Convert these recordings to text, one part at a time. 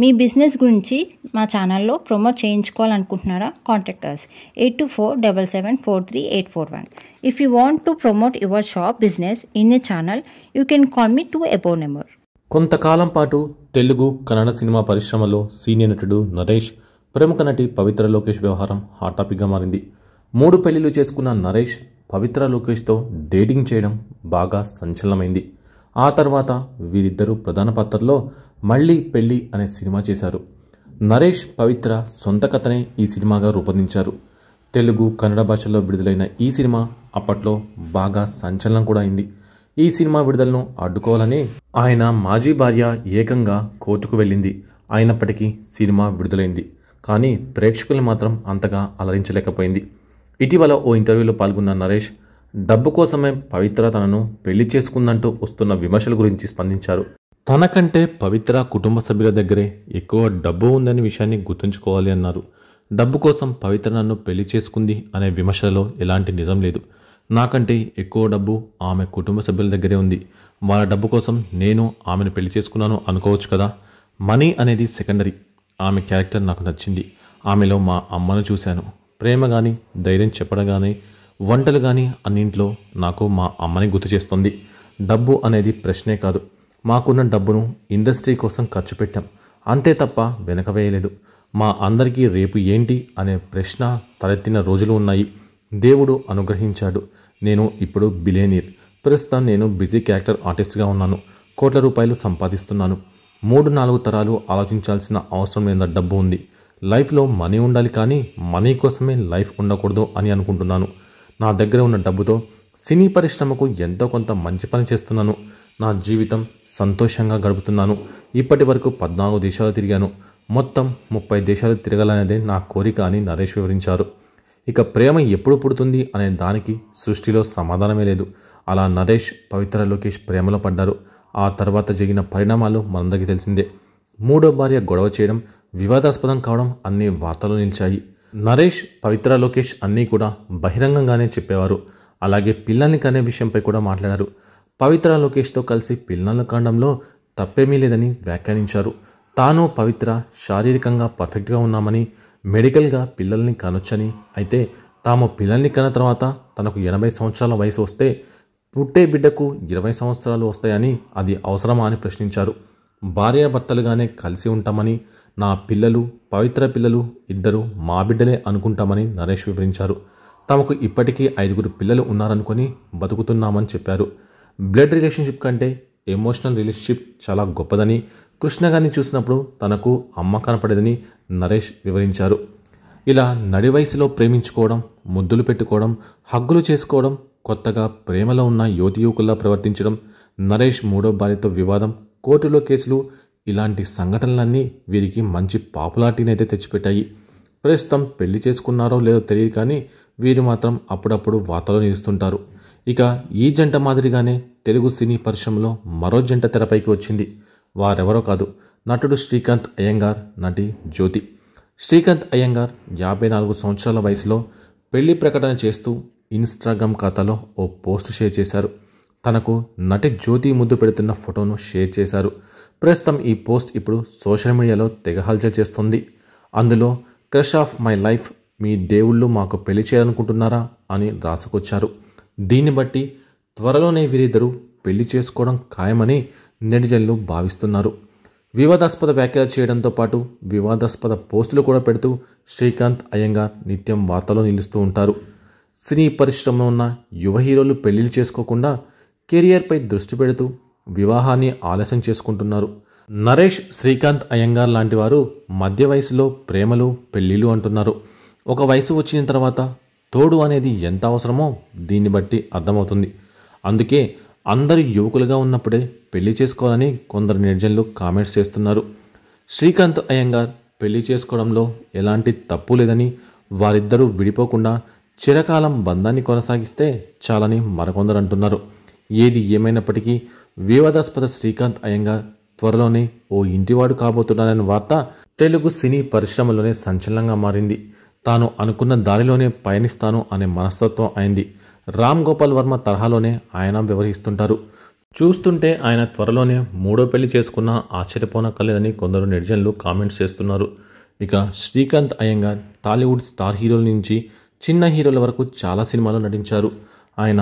మీ business గురించి మా ఛానల్లో ప్రమోట్ చేయించుకోవాలనుకుంటున్నారా contact us eight two four double seven four three eight four one if you want to promote your shop business in a channel you can call me to above number కొంతకాలం పాటు Telugu Kannada cinema పరిశ్రమలో senior నటుడు నరేష్ ప్రముఖ నటి పవిత్ర లోకేష్ వ్యవహారం hot టాపిక్గా మారింది మూడు పెళ్లిలు చేసుకున్న నరేష్ పవిత్ర లోకేష్తో డేటింగ్ చేయడం బాగా సంచలనమైంది ఆ తర్వాత వీరిద్దరూ ప్రధాన పాత్రలో మళ్ళీ పెళ్ళి అనే సినిమా చేశారు నరేష్ పవిత్ర సొంత కథనే ఈ సినిమాగా రూపొందించారు తెలుగు కన్నడ భాషల్లో విడుదలైన ఈ సినిమా అప్పట్లో బాగా సంచలనం కూడా అయింది ఈ సినిమా విడుదలను అడ్డుకోవాలని ఆయన మాజీ భార్య ఏకంగా కోర్టుకు వెళ్ళింది అయినప్పటికీ సినిమా విడుదలైంది కానీ ప్రేక్షకులు మాత్రం అంతగా అలరించలేకపోయింది ఇటీవల ఓ ఇంటర్వ్యూలో పాల్గొన్న నరేష్ డబ్బు కోసమే పవిత్ర తనను పెళ్లి చేసుకుందంటూ వస్తున్న విమర్శల గురించి స్పందించారు తనకంటే పవిత్ర కుటుంబ సభ్యుల దగ్గరే ఎక్కువ డబ్బు ఉందనే విషయాన్ని గుర్తుంచుకోవాలి అన్నారు డబ్బు కోసం పవిత్ర నన్ను పెళ్లి చేసుకుంది అనే విమర్శలో ఎలాంటి నిజం లేదు నాకంటే ఎక్కువ డబ్బు ఆమె కుటుంబ సభ్యుల దగ్గరే ఉంది వాళ్ళ డబ్బు కోసం నేను ఆమెను పెళ్లి చేసుకున్నాను అనుకోవచ్చు కదా మనీ అనేది సెకండరీ ఆమె క్యారెక్టర్ నాకు నచ్చింది ఆమెలో మా అమ్మను చూశాను ప్రేమ కానీ ధైర్యం చెప్పడం కానీ వంటలు కానీ అన్నింట్లో నాకు మా అమ్మని గుర్తు చేస్తుంది డబ్బు అనేది ప్రశ్నే కాదు మాకున్న డబ్బును ఇండస్ట్రీ కోసం ఖర్చు పెట్టాం అంతే తప్ప వెనక వేయలేదు మా అందరికీ రేపు ఏంటి అనే ప్రశ్న తలెత్తిన రోజులు ఉన్నాయి దేవుడు అనుగ్రహించాడు నేను ఇప్పుడు బిలేనీర్ ప్రస్తుతం నేను బిజీ క్యారెక్టర్ ఆర్టిస్ట్గా ఉన్నాను కోట్ల రూపాయలు సంపాదిస్తున్నాను మూడు నాలుగు తరాలు ఆలోచించాల్సిన అవసరం లేదా డబ్బు ఉంది లైఫ్లో మనీ ఉండాలి కానీ మనీ కోసమే లైఫ్ ఉండకూడదు అని అనుకుంటున్నాను నా దగ్గర ఉన్న డబ్బుతో సినీ పరిశ్రమకు ఎంతో కొంత మంచి పని చేస్తున్నాను నా జీవితం సంతోషంగా గడుపుతున్నాను ఇప్పటి వరకు పద్నాలుగు దేశాలు తిరిగాను మొత్తం ముప్పై దేశాలు తిరగాలనేదే నా కోరిక అని నరేష్ వివరించారు ఇక ప్రేమ ఎప్పుడు పుడుతుంది అనే దానికి సృష్టిలో సమాధానమే లేదు అలా నరేష్ పవిత్ర లోకేష్ ప్రేమలో పడ్డారు ఆ తర్వాత జరిగిన పరిణామాలు మనందరికీ తెలిసిందే మూడో భార్య గొడవ చేయడం వివాదాస్పదం కావడం అన్ని వార్తలు నిలిచాయి నరేష్ పవిత్ర లోకేష్ అన్నీ కూడా బహిరంగంగానే చెప్పేవారు అలాగే పిల్లల్ని కనే విషయంపై కూడా మాట్లాడారు పవిత్ర లోకేష్తో కలిసి పిల్లల కాండంలో తప్పేమీ లేదని వ్యాఖ్యానించారు తాను పవిత్ర శారీరకంగా పర్ఫెక్ట్గా ఉన్నామని మెడికల్గా పిల్లల్ని కనొచ్చని అయితే తాము పిల్లల్ని కన్న తర్వాత తనకు ఎనభై సంవత్సరాల వయసు వస్తే పుట్టే బిడ్డకు ఇరవై సంవత్సరాలు వస్తాయని అది అవసరమా అని ప్రశ్నించారు భార్యాభర్తలుగానే కలిసి ఉంటామని నా పిల్లలు పవిత్ర పిల్లలు ఇద్దరు మా బిడ్డలే అనుకుంటామని నరేష్ వివరించారు తమకు ఇప్పటికీ ఐదుగురు పిల్లలు ఉన్నారనుకొని బతుకుతున్నామని చెప్పారు బ్లడ్ రిలేషన్షిప్ కంటే ఎమోషనల్ రిలేషన్షిప్ చాలా గొప్పదని కృష్ణ గారిని చూసినప్పుడు తనకు అమ్మ కనపడేదని నరేష్ వివరించారు ఇలా నడి వయసులో ప్రేమించుకోవడం ముద్దులు పెట్టుకోవడం హగ్గులు చేసుకోవడం కొత్తగా ప్రేమలో ఉన్న యువతి యువకుల్లా ప్రవర్తించడం నరేష్ మూడో భార్యతో వివాదం కోర్టులో కేసులు ఇలాంటి సంఘటనలన్నీ వీరికి మంచి పాపులారిటీని అయితే తెచ్చిపెట్టాయి ప్రస్తుతం పెళ్లి చేసుకున్నారో లేదో తెలియదు కానీ వీరు మాత్రం అప్పుడప్పుడు వార్తలు నిలుస్తుంటారు ఇక ఈ జంట మాదిరిగానే తెలుగు సినీ పరిశ్రమలో మరో జంట తెరపైకి వచ్చింది వారెవరో కాదు నటుడు శ్రీకాంత్ అయ్యంగార్ నటి జ్యోతి శ్రీకాంత్ అయ్యంగార్ యాభై నాలుగు సంవత్సరాల వయసులో పెళ్లి ప్రకటన చేస్తూ ఇన్స్టాగ్రామ్ ఖాతాలో ఓ పోస్ట్ షేర్ చేశారు తనకు నటి జ్యోతి ముద్దు పెడుతున్న ఫోటోను షేర్ చేశారు ప్రస్తుతం ఈ పోస్ట్ ఇప్పుడు సోషల్ మీడియాలో తెగ హల్చల్ చేస్తుంది అందులో క్రష్ ఆఫ్ మై లైఫ్ మీ దేవుళ్ళు మాకు పెళ్లి చేయాలనుకుంటున్నారా అని రాసుకొచ్చారు దీన్ని బట్టి త్వరలోనే వీరిద్దరూ పెళ్లి చేసుకోవడం ఖాయమని నెటిజన్లు భావిస్తున్నారు వివాదాస్పద వ్యాఖ్యలు చేయడంతో పాటు వివాదాస్పద పోస్టులు కూడా పెడుతూ శ్రీకాంత్ అయ్యంగా నిత్యం వార్తలో నిలుస్తూ ఉంటారు సినీ పరిశ్రమలో ఉన్న యువ హీరోలు పెళ్లిళ్ళు చేసుకోకుండా కెరియర్పై దృష్టి పెడుతూ వివాహాన్ని ఆలస్యం చేసుకుంటున్నారు నరేష్ శ్రీకాంత్ అయ్యంగార్ లాంటి వారు మధ్య వయసులో ప్రేమలు పెళ్ళిళ్ళు అంటున్నారు ఒక వయసు వచ్చిన తర్వాత తోడు అనేది ఎంత అవసరమో దీన్ని బట్టి అర్థమవుతుంది అందుకే అందరూ యువకులుగా ఉన్నప్పుడే పెళ్లి చేసుకోవాలని కొందరు నిర్జనులు కామెంట్స్ చేస్తున్నారు శ్రీకాంత్ అయ్యంగార్ పెళ్లి చేసుకోవడంలో ఎలాంటి తప్పు లేదని వారిద్దరూ విడిపోకుండా చిరకాలం బంధాన్ని కొనసాగిస్తే చాలని మరికొందరు అంటున్నారు ఏది ఏమైనప్పటికీ వివాదాస్పద శ్రీకాంత్ అయ్యంగా త్వరలోనే ఓ ఇంటివాడు కాబోతున్నాడనే వార్త తెలుగు సినీ పరిశ్రమలోనే సంచలనంగా మారింది తాను అనుకున్న దారిలోనే పయనిస్తాను అనే మనస్తత్వం అయింది రామ్ గోపాల్ వర్మ తరహాలోనే ఆయన వ్యవహరిస్తుంటారు చూస్తుంటే ఆయన త్వరలోనే మూడో పెళ్లి చేసుకున్న ఆశ్చర్యపోనక్కర్లేదని కొందరు నెటిజన్లు కామెంట్స్ చేస్తున్నారు ఇక శ్రీకాంత్ అయ్యంగా టాలీవుడ్ స్టార్ హీరోల నుంచి చిన్న హీరోల వరకు చాలా సినిమాలు నటించారు ఆయన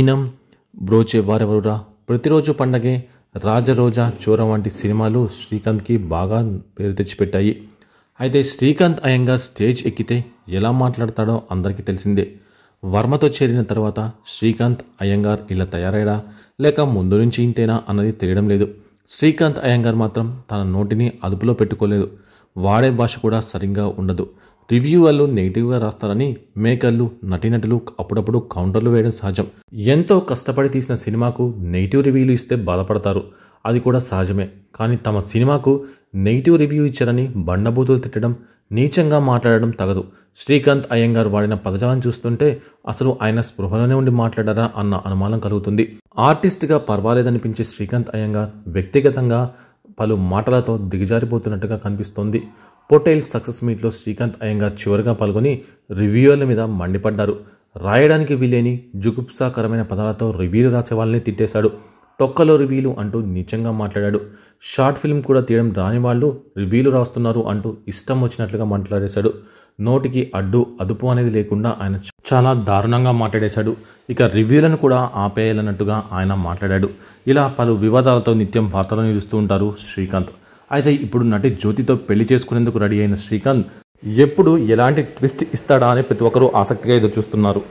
ఈనం బ్రోచే వారెవరురా ప్రతిరోజు పండగే రాజరోజా చోర వంటి సినిమాలు శ్రీకాంత్కి బాగా పేరు తెచ్చిపెట్టాయి అయితే శ్రీకాంత్ అయ్యంగార్ స్టేజ్ ఎక్కితే ఎలా మాట్లాడతాడో అందరికీ తెలిసిందే వర్మతో చేరిన తర్వాత శ్రీకాంత్ అయ్యంగార్ ఇలా తయారయ్యా లేక ముందు నుంచి ఇంతేనా అన్నది తెలియడం లేదు శ్రీకాంత్ అయ్యంగార్ మాత్రం తన నోటిని అదుపులో పెట్టుకోలేదు వాడే భాష కూడా సరిగ్గా ఉండదు రివ్యూవర్లు నెగిటివ్గా రాస్తారని మేకర్లు నటీనటులు అప్పుడప్పుడు కౌంటర్లు వేయడం సహజం ఎంతో కష్టపడి తీసిన సినిమాకు నెగిటివ్ రివ్యూలు ఇస్తే బాధపడతారు అది కూడా సహజమే కానీ తమ సినిమాకు నెగిటివ్ రివ్యూ ఇచ్చారని బండబూతులు తిట్టడం నీచంగా మాట్లాడడం తగదు శ్రీకాంత్ అయ్యంగారు వాడిన పదజాలను చూస్తుంటే అసలు ఆయన స్పృహలోనే ఉండి మాట్లాడారా అన్న అనుమానం కలుగుతుంది ఆర్టిస్ట్గా పర్వాలేదనిపించే శ్రీకాంత్ అయ్యంగార్ వ్యక్తిగతంగా పలు మాటలతో దిగజారిపోతున్నట్టుగా కనిపిస్తోంది పోటైల్ సక్సెస్ మీట్లో శ్రీకాంత్ అయ్యంగా చివరిగా పాల్గొని రివ్యూల మీద మండిపడ్డారు రాయడానికి వీలేని జుగుప్సాకరమైన పదాలతో రివ్యూలు రాసే వాళ్ళని తిట్టేశాడు తొక్కలో రివ్యూలు అంటూ నీచంగా మాట్లాడాడు షార్ట్ ఫిల్మ్ కూడా తీయడం రాని వాళ్ళు రివ్యూలు రాస్తున్నారు అంటూ ఇష్టం వచ్చినట్లుగా మాట్లాడేశాడు నోటికి అడ్డు అదుపు అనేది లేకుండా ఆయన చాలా దారుణంగా మాట్లాడేశాడు ఇక రివ్యూలను కూడా ఆపేయాలన్నట్టుగా ఆయన మాట్లాడాడు ఇలా పలు వివాదాలతో నిత్యం వార్తలు నిలుస్తూ ఉంటారు శ్రీకాంత్ అయితే ఇప్పుడు నటి జ్యోతితో పెళ్లి చేసుకునేందుకు రెడీ అయిన శ్రీకాంత్ ఎప్పుడు ఎలాంటి ట్విస్ట్ ఇస్తాడా అని ప్రతి ఒక్కరూ ఆసక్తిగా ఎదురుచూస్తున్నారు